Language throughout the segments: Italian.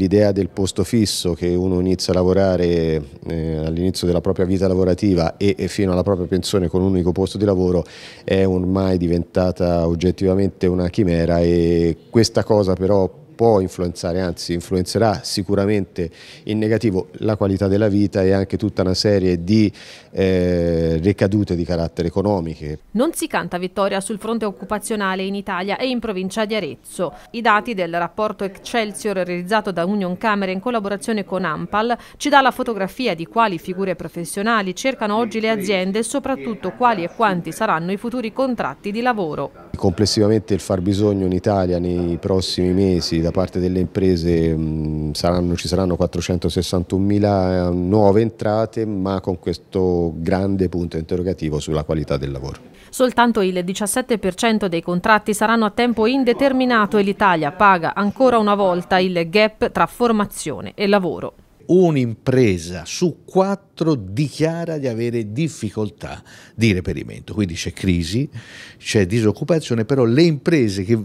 L'idea del posto fisso che uno inizia a lavorare eh, all'inizio della propria vita lavorativa e, e, fino alla propria pensione con un unico posto di lavoro è ormai diventata oggettivamente una chimera e questa cosa però può influenzare, anzi influenzerà sicuramente in negativo la qualità della vita e anche tutta una serie di eh, ricadute di carattere economiche. Non si canta vittoria sul fronte occupazionale in Italia e in provincia di Arezzo. I dati del rapporto Excelsior realizzato da Union Camera in collaborazione con Ampal ci dà la fotografia di quali figure professionali cercano oggi le aziende e soprattutto quali e quanti saranno i futuri contratti di lavoro complessivamente il far bisogno in Italia nei prossimi mesi da parte delle imprese mm, saranno, ci saranno 461.000 eh, nuove entrate ma con questo grande punto interrogativo sulla qualità del lavoro. Soltanto il 17% dei contratti saranno a tempo indeterminato e l'Italia paga ancora una volta il gap tra formazione e lavoro un'impresa su quattro dichiara di avere difficoltà di reperimento. Quindi c'è crisi, c'è disoccupazione, però le imprese che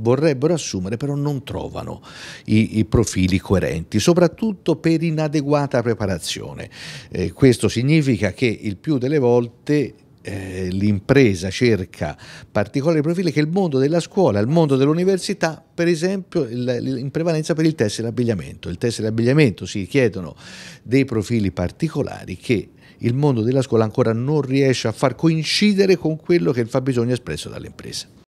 vorrebbero assumere però non trovano i, i profili coerenti, soprattutto per inadeguata preparazione. Eh, questo significa che il più delle volte eh, l'impresa cerca particolari profili che il mondo della scuola, il mondo dell'università, per esempio in prevalenza per il test e l'abbigliamento. Il test e l'abbigliamento si richiedono dei profili particolari che il mondo della scuola ancora non riesce a far coincidere con quello che è il fabbisogno espresso dall'impresa.